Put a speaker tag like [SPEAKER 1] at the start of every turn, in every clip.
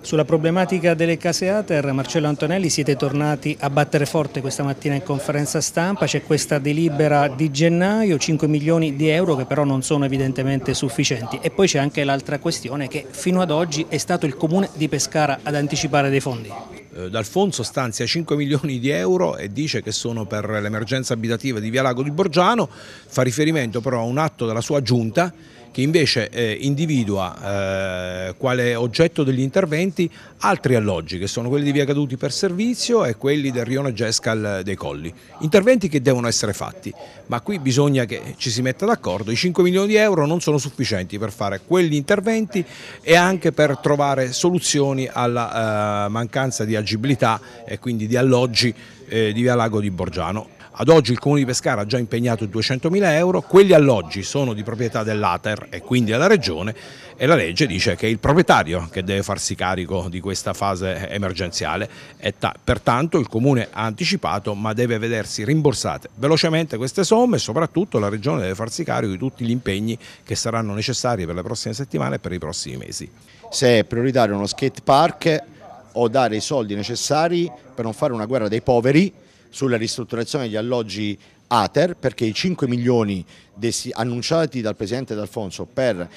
[SPEAKER 1] Sulla problematica delle case Ater, Marcello Antonelli, siete tornati a battere forte questa mattina in conferenza stampa, c'è questa delibera di gennaio, 5 milioni di euro che però non sono evidentemente sufficienti e poi c'è anche l'altra questione che fino ad oggi è stato il comune di Pescara ad anticipare dei fondi.
[SPEAKER 2] Eh, D'Alfonso stanzia 5 milioni di euro e dice che sono per l'emergenza abitativa di Via Lago di Borgiano, fa riferimento però a un atto della sua giunta che invece eh, individua eh, quale oggetto degli interventi altri alloggi che sono quelli di Via Caduti per servizio e quelli del rione Gescal dei Colli. Interventi che devono essere fatti, ma qui bisogna che ci si metta d'accordo. I 5 milioni di euro non sono sufficienti per fare quegli interventi e anche per trovare soluzioni alla eh, mancanza di agibilità e quindi di alloggi eh, di Via Lago di Borgiano. Ad oggi il Comune di Pescara ha già impegnato 200.000 euro, quegli alloggi sono di proprietà dell'Ater e quindi della Regione e la legge dice che è il proprietario che deve farsi carico di questa fase emergenziale e pertanto il Comune ha anticipato ma deve vedersi rimborsate velocemente queste somme e soprattutto la Regione deve farsi carico di tutti gli impegni che saranno necessari per le prossime settimane e per i prossimi mesi. Se è prioritario uno skate
[SPEAKER 3] park o dare i soldi necessari per non fare una guerra dei poveri sulla ristrutturazione degli alloggi ATER perché i 5 milioni annunciati dal Presidente D'Alfonso per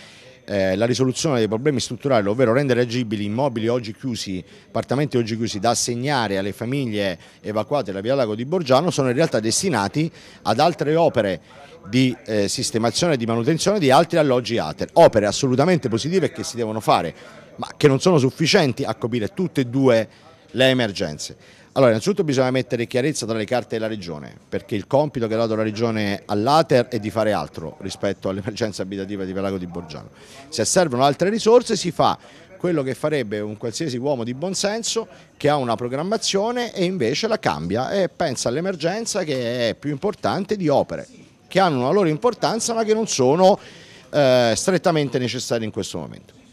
[SPEAKER 3] eh, la risoluzione dei problemi strutturali, ovvero rendere agibili immobili oggi chiusi, appartamenti oggi chiusi da assegnare alle famiglie evacuate da Via Lago di Borgiano, sono in realtà destinati ad altre opere di eh, sistemazione e di manutenzione di altri alloggi ATER, opere assolutamente positive che si devono fare ma che non sono sufficienti a coprire tutte e due le emergenze. Allora, innanzitutto bisogna mettere chiarezza tra le carte della Regione, perché il compito che ha dato la Regione all'Ater è di fare altro rispetto all'emergenza abitativa di Pelago di Borgiano. Se servono altre risorse si fa quello che farebbe un qualsiasi uomo di buonsenso che ha una programmazione e invece la cambia e pensa all'emergenza che è più importante di opere, che hanno una loro importanza ma che non sono eh, strettamente necessarie in questo momento.